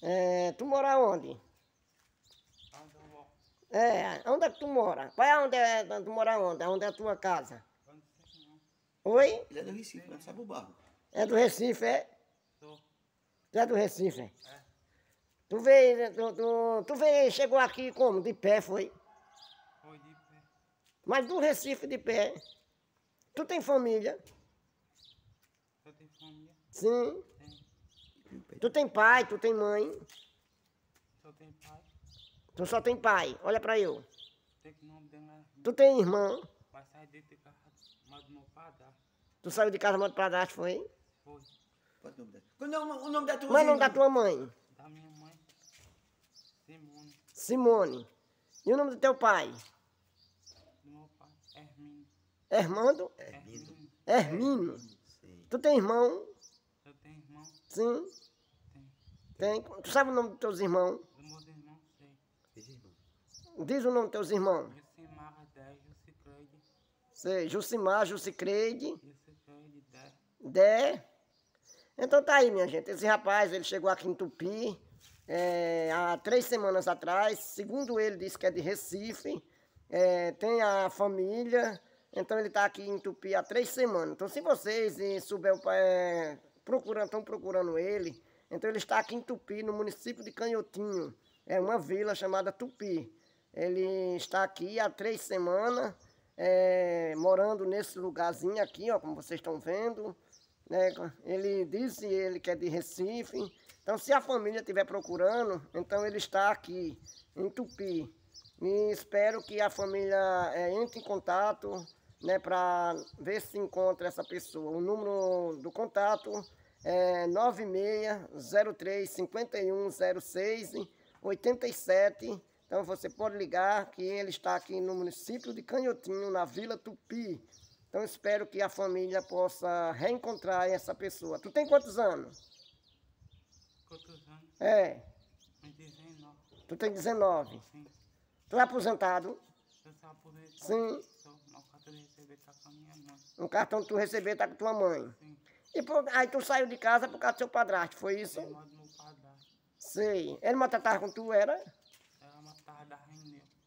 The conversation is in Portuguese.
É, tu mora onde? É, onde é que tu mora? Qual é onde é, tu mora onde? Onde é a tua casa? Oi? Ele é do Recife, não né? sabe o barro. É do Recife, é? Tô. Tu é do Recife? É. Tu veio, tu, tu, tu veio, chegou aqui como? De pé, foi? Foi de pé. Mas do Recife de pé. Tu tem família? Eu tenho família. Sim. Tu tem pai, tu tem mãe. Só tem pai. Tu só tem pai. Olha pra eu. É tu tem irmã. Mas saí de casa, mas meu Tu saiu de casa, do padrasto foi? Foi. Qual é o nome da tua mãe? Qual é o nome da tua mãe? Da minha mãe. Simone. Simone. E o nome do teu pai? Do meu pai, Hermino. Hermando? Hermino. Hermínio. Tu tem irmão? Eu tenho irmão. Sim. Tem? Tu sabe o nome dos teus irmãos? sei. Diz o nome dos teus irmãos. Jucimar, 10, Jucicreide. Sei, Jucimar, Jucicreide. Jucicreide, Dé. Dé. Então tá aí, minha gente. Esse rapaz, ele chegou aqui em Tupi é, há três semanas atrás. Segundo ele, disse que é de Recife. É, tem a família. Então ele está aqui em Tupi há três semanas. Então se vocês eh, souber, é, eh, procurando estão procurando ele então ele está aqui em Tupi, no município de Canhotinho. É uma vila chamada Tupi. Ele está aqui há três semanas, é, morando nesse lugarzinho aqui, ó, como vocês estão vendo. Né? Ele disse ele que é de Recife. Então se a família estiver procurando, então ele está aqui, em Tupi. E espero que a família é, entre em contato, né, para ver se encontra essa pessoa. O número do contato é, 9603 5106 87. Então você pode ligar que ele está aqui no município de Canhotinho, na Vila Tupi. Então espero que a família possa reencontrar essa pessoa. Tu tem quantos anos? Quantos anos? É. 19. Tu tem 19? Sim. Tu é aposentado? Eu sou aposentado. Sim. Sou, cartão de receber está com a minha mãe. Um cartão que tu receber está com tua mãe? Sim. E por, aí tu saiu de casa por causa do seu padrasto, foi isso? Eu moro no padrasto. Sei. Ele matava com tu, era? Ela maltratava da né? rainha.